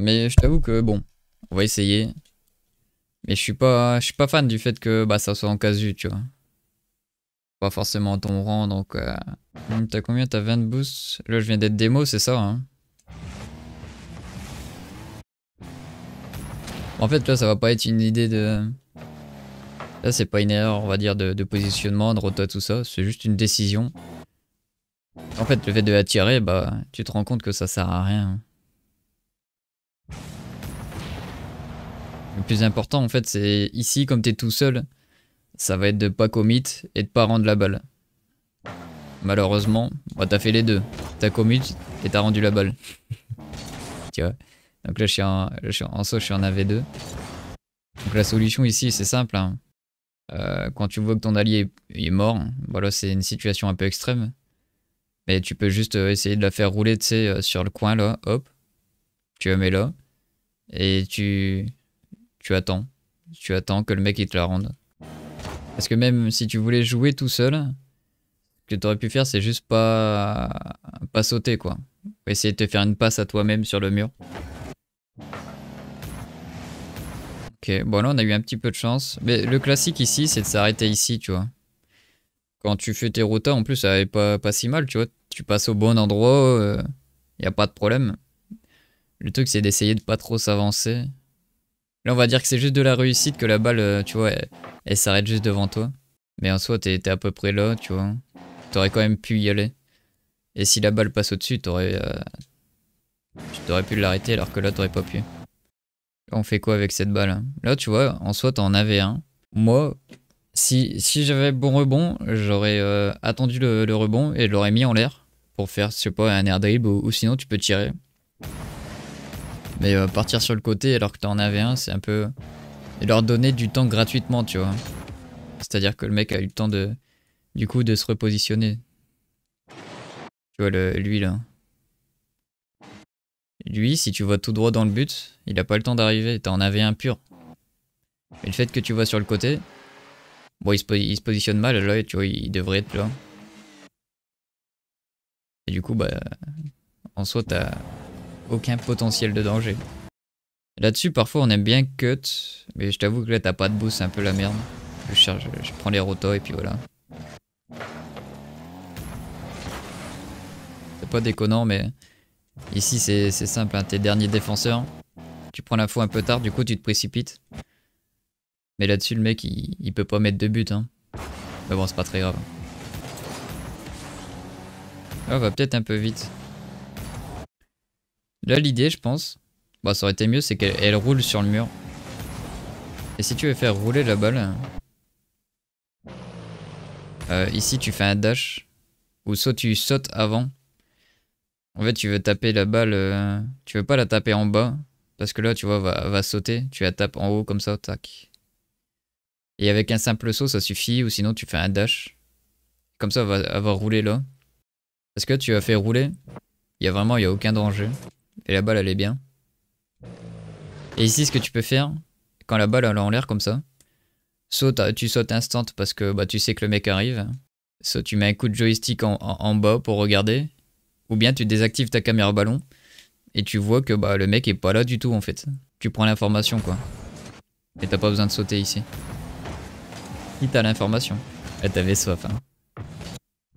Mais je t'avoue que bon, on va essayer. Mais je suis pas, je suis pas fan du fait que bah, ça soit en casu, tu vois. Pas forcément ton rang, donc... Euh... Hmm, t'as combien T'as 20 boosts Là, je viens d'être démo, c'est ça, hein. En fait, là, ça va pas être une idée de... Là, c'est pas une erreur, on va dire, de, positionnement, de rota, tout ça. C'est juste une décision. En fait, le fait de la tirer, bah, tu te rends compte que ça sert à rien. Hein. Le plus important, en fait, c'est ici, comme t'es tout seul, ça va être de pas commit et de pas rendre la balle. Malheureusement, tu bah, t'as fait les deux. T'as commit et t'as rendu la balle. tu vois Donc là, je suis en, en, saut, je suis en AV2. Donc la solution ici, c'est simple. Hein. Euh, quand tu vois que ton allié est mort, voilà, c'est une situation un peu extrême. Mais tu peux juste euh, essayer de la faire rouler, tu sais, euh, sur le coin là, hop. Tu la mets là. Et tu, tu attends. Tu attends que le mec il te la rende. Parce que même si tu voulais jouer tout seul, ce que tu aurais pu faire, c'est juste pas, pas sauter, quoi. Essayer de te faire une passe à toi-même sur le mur. Ok, bon là on a eu un petit peu de chance. Mais le classique ici, c'est de s'arrêter ici, tu vois. Quand tu fais tes routes, en plus, ça n'est pas, pas si mal, tu vois. Tu passes au bon endroit, il euh, a pas de problème. Le truc, c'est d'essayer de pas trop s'avancer. Là, on va dire que c'est juste de la réussite que la balle, euh, tu vois, elle, s'arrête juste devant toi. Mais en soi, t'es à peu près là, tu vois. T'aurais quand même pu y aller. Et si la balle passe au-dessus, t'aurais... Euh, tu pu l'arrêter alors que là, t'aurais pas pu. On fait quoi avec cette balle hein Là, tu vois, en soit t'en avais un. Moi, si, si j'avais bon rebond, j'aurais euh, attendu le, rebond et l'aurais mis en l'air pour faire, je sais pas, un air dribble ou sinon tu peux tirer. Mais euh, partir sur le côté alors que t'en avais un, c'est un peu... Et leur donner du temps gratuitement, tu vois. C'est-à-dire que le mec a eu le temps de... Du coup, de se repositionner. Tu vois, le, lui, là. Lui, si tu vois tout droit dans le but, il a pas le temps d'arriver. T'en avais un pur. Mais le fait que tu vois sur le côté... Bon, il se, il se positionne mal, là, tu vois, il devrait être là. Et du coup, bah... En soi, t'as aucun potentiel de danger. Là-dessus, parfois, on aime bien cut, mais je t'avoue que là, t'as pas de boost, c'est un peu la merde. Je, je prends les rotos et puis voilà. C'est pas déconnant, mais ici, c'est simple. Hein. T'es derniers défenseurs, tu prends la l'info un peu tard, du coup, tu te précipites. Mais là-dessus, le mec, il, peut pas mettre de but. Hein. Mais bon, c'est pas très grave. Là, ah, on va peut-être un peu vite. Là, l'idée, je pense, bah, ça aurait été mieux, c'est qu'elle roule sur le mur. Et si tu veux faire rouler la balle, euh, ici, tu fais un dash. Ou soit tu sautes avant. En fait, tu veux taper la balle, euh, tu veux pas la taper en bas. Parce que là, tu vois, va, va sauter. Tu la tapes en haut comme ça, tac. Et avec un simple saut, ça suffit. Ou sinon, tu fais un dash. Comme ça, elle va, avoir rouler là. Parce que tu as fait rouler. Il y a vraiment, il y a aucun danger. Et la balle, elle est bien. Et ici, ce que tu peux faire, quand la balle elle est en l'air comme ça, saute, tu sautes instant parce que bah, tu sais que le mec arrive. Soit tu mets un coup de joystick en, bas pour regarder. Ou bien tu désactives ta caméra ballon et tu vois que bah, le mec est pas là du tout en fait. Tu prends l'information quoi. Et t'as pas besoin de sauter ici. Il t'a l'information. Elle t'avait soif hein.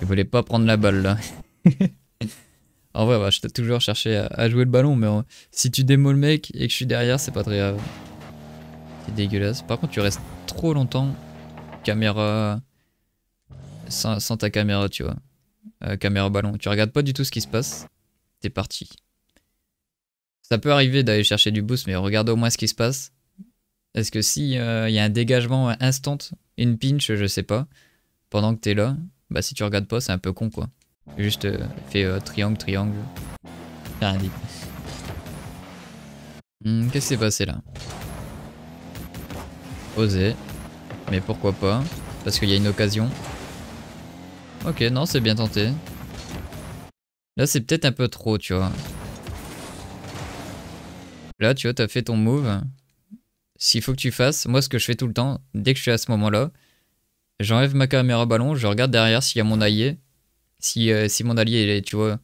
je voulais pas prendre la balle là. En vrai, bah, je t'ai toujours cherché à, jouer le ballon, mais si tu démols le mec et que je suis derrière, c'est pas très grave. C'est dégueulasse. Par contre, tu restes trop longtemps caméra. Sans, ta caméra, tu vois. Euh, caméra ballon. Tu regardes pas du tout ce qui se passe. T'es parti. Ça peut arriver d'aller chercher du boost, mais regarde au moins ce qui se passe. Est-ce que si il euh, y a un dégagement instant, une pinch, je sais pas, pendant que t'es là, bah si tu regardes pas, c'est un peu con quoi. Juste euh, fait euh, triangle, triangle. Rien dit. Hmm, qu'est-ce qui s'est passé là Oser. Mais pourquoi pas Parce qu'il y a une occasion. Ok, non, c'est bien tenté. Là, c'est peut-être un peu trop, tu vois. Là, tu vois, t'as fait ton move. S'il faut que tu fasses, moi, ce que je fais tout le temps, dès que je suis à ce moment-là, j'enlève ma caméra ballon, je regarde derrière s'il y a mon aillé. Euh, si, mon allié, est, tu vois,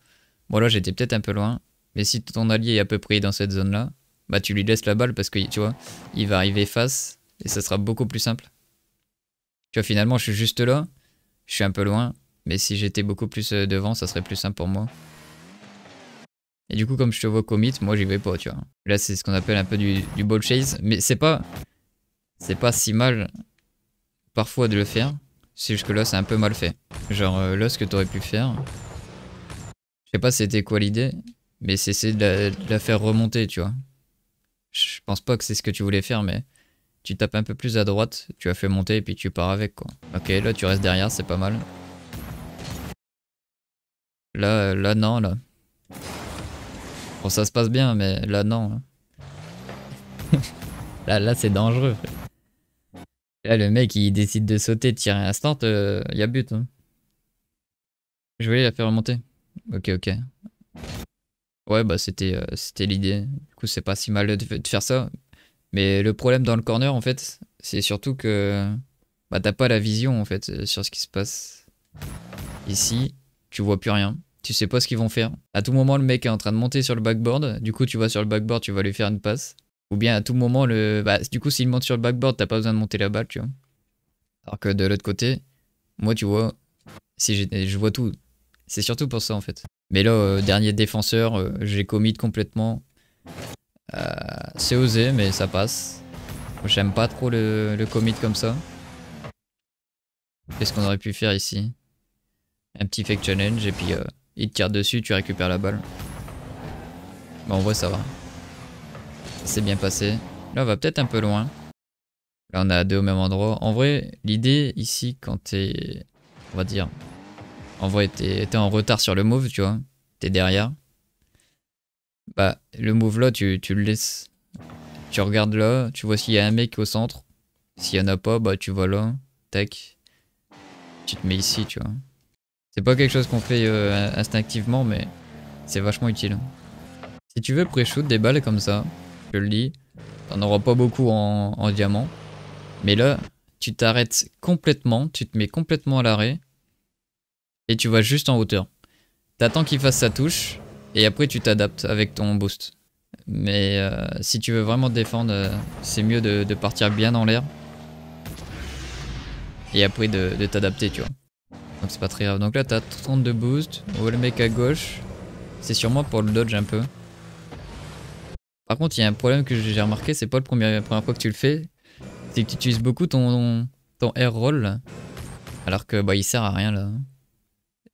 bon là j'étais peut-être un peu loin, mais si ton allié est à peu près dans cette zone-là, bah tu lui laisses la balle parce que, tu vois, il va arriver face et ça sera beaucoup plus simple. Tu vois, finalement, je suis juste là, je suis un peu loin, mais si j'étais beaucoup plus euh, devant, ça serait plus simple pour moi. Et du coup, comme je te vois commit, moi j'y vais pas, tu vois. Là, c'est ce qu'on appelle un peu du, ball chase, mais c'est pas... C'est pas si mal, parfois, de le faire. C'est que là, c'est un peu mal fait. Genre euh, là, ce que t'aurais pu faire. Je sais pas c'était quoi l'idée, mais c'est de la, faire remonter, tu vois. Je pense pas que c'est ce que tu voulais faire, mais tu tapes un peu plus à droite, tu as fait monter et puis tu pars avec, quoi. Ok, là, tu restes derrière, c'est pas mal. Là, euh, là, non, là. Bon, ça se passe bien, mais là, non. Hein. Là, là, c'est dangereux. Là, le mec, il décide de sauter, de tirer un start, il euh, y a but. Hein. Je voulais la faire remonter. Ok, ok. Ouais, bah c'était euh, c'était l'idée. Du coup, c'est pas si mal de, faire ça. Mais le problème dans le corner, en fait, c'est surtout que bah, t'as pas la vision, en fait, euh, sur ce qui se passe. Ici, tu vois plus rien. Tu sais pas ce qu'ils vont faire. À tout moment, le mec est en train de monter sur le backboard. Du coup, tu vas sur le backboard, tu vas lui faire une passe. Ou bien à tout moment, le... bah, du coup, s'il monte sur le backboard, t'as pas besoin de monter la balle, tu vois. Alors que de l'autre côté, moi, tu vois, si je vois tout, c'est surtout pour ça en fait. Mais là, euh, dernier défenseur, euh, j'ai commit complètement. Euh, c'est osé, mais ça passe. J'aime pas trop le, commit comme ça. Qu'est-ce qu'on aurait pu faire ici Un petit fake challenge et puis il te tire dessus, tu récupères la balle. en vrai, ça va. C'est bien passé. Là, on va peut-être un peu loin. Là, on a deux au même endroit. En vrai, l'idée ici, quand t'es, on va dire, en vrai, t'es en retard sur le move, tu vois. T'es derrière. Bah, le move là, tu, le laisses. Tu regardes là, tu vois s'il y a un mec au centre. S'il y en a pas, bah tu vois là. Tac. Tu te mets ici, tu vois. C'est pas quelque chose qu'on fait euh, instinctivement, mais c'est vachement utile. Si tu veux pré-shoot des balles comme ça, je le dis, t'en auras pas beaucoup en diamant. Mais là, tu t'arrêtes complètement, tu te mets complètement à l'arrêt et tu vas juste en hauteur. T'attends qu'il fasse sa touche et après tu t'adaptes avec ton boost. Mais euh, si tu veux vraiment te défendre, euh, c'est mieux de, partir bien dans l'air et après de, t'adapter, tu vois. Donc c'est pas très grave. Donc là t'as 32 de boost, on oh, voit le mec à gauche. C'est sûrement pour le dodge un peu. Par contre, il y a un problème que j'ai remarqué, c'est pas le la première fois que tu le fais, c'est que tu utilises beaucoup ton, ton air roll, alors que bah il sert à rien là.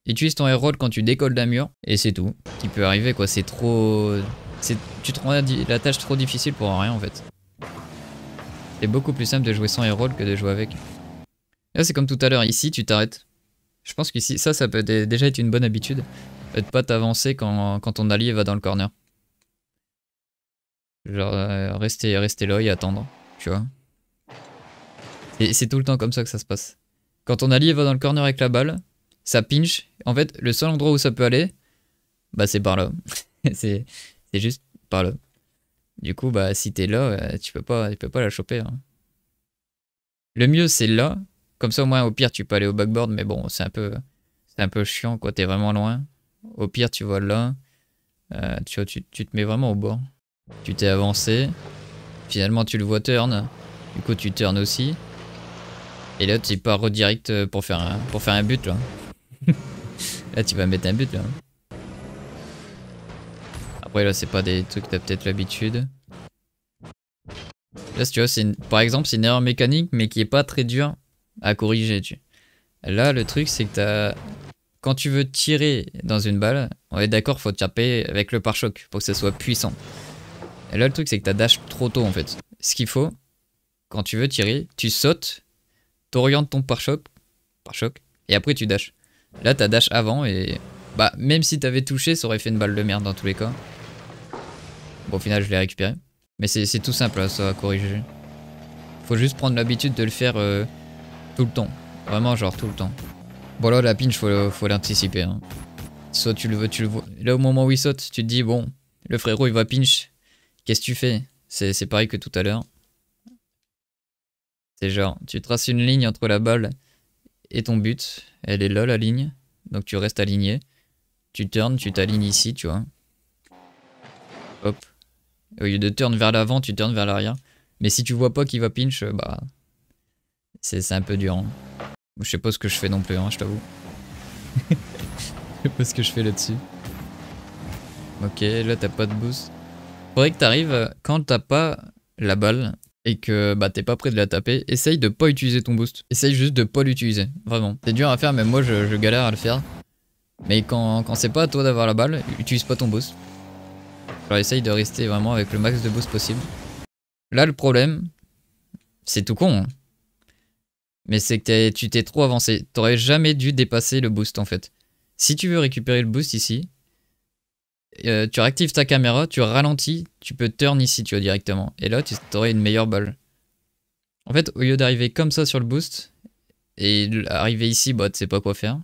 Utilise ton air quand tu décolles d'un mur, et c'est tout. tu peut arriver quoi, c'est trop... Tu te rends la tâche trop difficile pour rien en fait. C'est beaucoup plus simple de jouer sans air que de jouer avec. Là c'est comme tout à l'heure, ici tu t'arrêtes. Je pense que ça, ça peut déjà être une bonne habitude. De pas t'avancer quand, ton allié va dans le corner. Genre, euh, rester, rester là et attendre, tu vois. Et C'est tout le temps comme ça que ça se passe. Quand ton allié va dans le corner avec la balle, ça pinche. En fait, le seul endroit où ça peut aller, bah c'est par là. c'est juste par là. Du coup, bah si t'es là, euh, tu peux pas, tu peux pas la choper. Hein. Le mieux c'est là. Comme ça au moins au pire tu peux aller au backboard, mais bon c'est un peu, c'est un peu chiant quoi. T'es vraiment loin. Au pire tu euh, vois là, tu, tu, tu, te mets vraiment au bord. Tu t'es avancé. Finalement tu le vois turn. Du coup tu turn aussi. Et là tu pars redirect euh, pour faire un, pour faire un but là. Hein là, tu vas mettre un but, là. Après, là, c'est pas des trucs, que t'as peut-être l'habitude. Là, tu vois, par exemple, c'est une erreur mécanique, mais qui est pas très dur à corriger. Là, le truc, c'est que t'as quand tu veux tirer dans une balle, on est d'accord, faut taper avec le pare-choc pour que ça soit puissant. Et là, le truc, c'est que t'as dash trop tôt, en fait. Ce qu'il faut, quand tu veux tirer, tu sautes, t'orientes ton pare-choc, pare-choc, et après tu dashes. Là, t'as dash avant et... Bah, même si t'avais touché, ça aurait fait une balle de merde dans tous les cas. Bon, au final, je l'ai récupéré. Mais c'est tout simple, hein, ça à corriger. Faut juste prendre l'habitude de le faire euh, tout le temps. Vraiment, genre, tout le temps. Bon, là, la pinch, faut, faut l'anticiper. Hein. Soit tu le veux, tu le vois. Là, au moment où il saute, tu te dis, bon, le frérot, il va pinch. Qu'est-ce que tu fais C'est pareil que tout à l'heure. C'est genre, tu traces une ligne entre la balle et ton but, elle est là la ligne, donc tu restes aligné, tu turns, tu t'alignes ici, tu vois. Hop. Au lieu de turn vers l'avant, tu turns vers l'arrière. Mais si tu vois pas qu'il va pinch, euh, bah... C'est un peu dur. Hein. Je sais pas ce que je fais non plus, hein, je t'avoue. je sais pas ce que je fais là-dessus. Ok, là t'as pas de boost. Faudrait que t'arrives, euh, quand t'as pas la balle, et que bah, t'es pas prêt de la taper, essaye de pas utiliser ton boost. Essaye juste de pas l'utiliser, vraiment. C'est dur à faire, mais moi je, galère à le faire. Mais quand, quand c'est pas à toi d'avoir la balle, utilise pas ton boost. Alors essaye de rester vraiment avec le max de boost possible. Là le problème, c'est tout con. Hein. Mais c'est que tu t'es trop avancé. T'aurais jamais dû dépasser le boost en fait. Si tu veux récupérer le boost ici, euh, tu réactives ta caméra, tu ralentis, tu peux turn ici, tu vois, directement. Et là, tu aurais une meilleure balle. En fait, au lieu d'arriver comme ça sur le boost, et arriver ici, bah, tu sais pas quoi faire.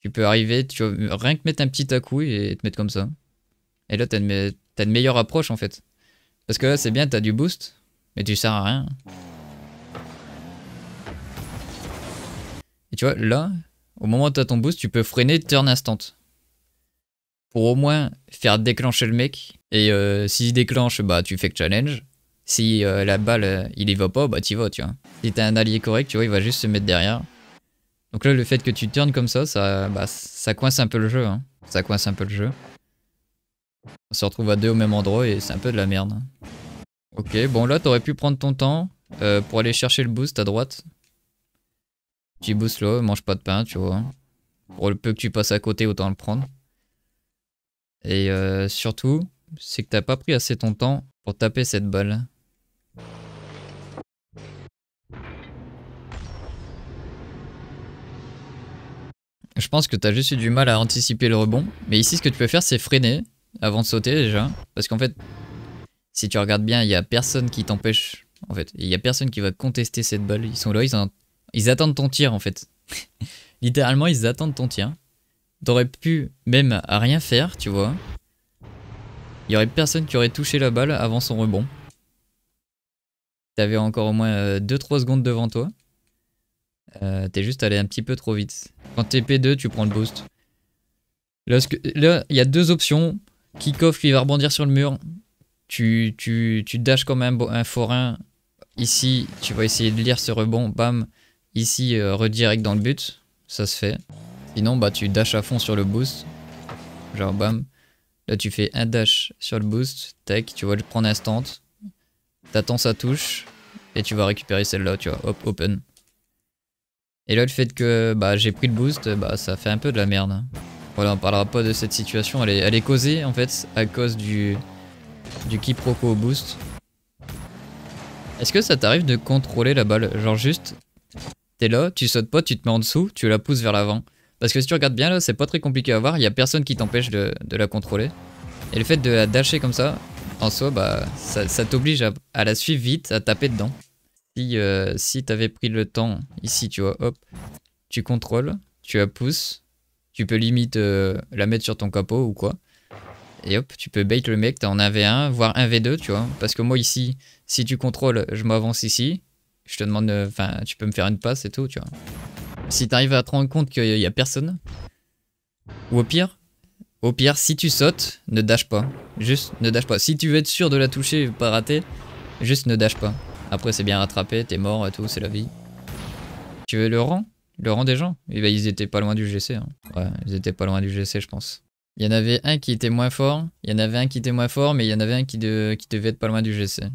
Tu peux arriver, tu vois, rien que mettre un petit à et te mettre comme ça. Et là, t'as as une meilleure approche, en fait. Parce que là, c'est bien, t'as du boost, mais tu sers à rien. Et tu vois, là, au moment où as ton boost, tu peux freiner turn instant pour au moins faire déclencher le mec. Et euh, s'il déclenche, bah tu fais que challenge. Si euh, la balle, euh, il y va pas, bah y vas, tu vois. Si t'es un allié correct, tu vois, il va juste se mettre derrière. Donc là, le fait que tu turnes comme ça, ça, bah, ça coince un peu le jeu. Hein. Ça coince un peu le jeu. On se retrouve à deux au même endroit et c'est un peu de la merde. Hein. Ok, bon là, t'aurais pu prendre ton temps pour aller chercher le boost à droite. Tu boost là, mange pas de pain, tu vois. Pour le peu que tu passes à côté, autant le prendre. Et euh, surtout, c'est que t'as pas pris assez ton temps pour taper cette balle. Je pense que t'as juste eu du mal à anticiper le rebond. Mais ici, ce que tu peux faire, c'est freiner avant de sauter déjà. Parce qu'en fait, si tu regardes bien, il n'y a personne qui t'empêche. En fait, il n'y a personne qui va contester cette balle. Ils sont là, ils attendent ton tir en fait. Littéralement, ils attendent ton tir. T'aurais pu même à rien faire, tu vois. Il y aurait personne qui aurait touché la balle avant son rebond. T'avais encore au moins 2-3 euh, secondes devant toi. Euh, t'es juste allé un petit peu trop vite. Quand t'es P2, tu prends le boost. Là, il y a deux options. Kick-off va rebondir sur le mur. Tu, tu, tu dashes comme un, forain. Ici, tu vas essayer de lire ce rebond. Bam. Ici, euh, redirect dans le but. Ça se fait. Sinon, bah, tu dash à fond sur le boost. Genre, bam. Là, tu fais un dash sur le boost. tech tu vois, le prendre instant. T'attends sa touche. Et tu vas récupérer celle-là, tu vois. Hop, open. Et là, le fait que bah, j'ai pris le boost, bah, ça fait un peu de la merde. Voilà, on parlera pas de cette situation. Elle est, elle est causée, en fait, à cause du, du quiproquo au boost. Est-ce que ça t'arrive de contrôler la balle Genre juste, t'es là, tu sautes pas, tu te mets en dessous, tu la pousses vers l'avant. Parce que si tu regardes bien là, c'est pas très compliqué à voir, il y a personne qui t'empêche de, la contrôler. Et le fait de la dasher comme ça, en soi, bah, ça, t'oblige à, la suivre vite, à taper dedans. Si, tu euh, avais t'avais pris le temps, ici tu vois, hop, tu contrôles, tu la pousses, tu peux limite euh, la mettre sur ton capot ou quoi. Et hop, tu peux bait le mec, t'es en 1v1, voire 1v2, tu vois. Parce que moi ici, si tu contrôles, je m'avance ici, je te demande, euh, enfin, tu peux me faire une passe et tout, tu vois. Si t'arrives à te rendre compte qu'il y a personne. Ou au pire, au pire, si tu sautes, ne dash pas. Juste, ne dash pas. Si tu veux être sûr de la toucher et pas rater, juste ne dash pas. Après, c'est bien rattrapé, t'es mort et tout, c'est la vie. Tu veux le rang Le rang des gens eh ben, ils étaient pas loin du GC. Hein. ils étaient pas loin du GC, je pense. Il y en avait un qui était moins fort, il y en avait un qui était moins fort, mais il y en avait un qui, de... qui devait être pas loin du GC.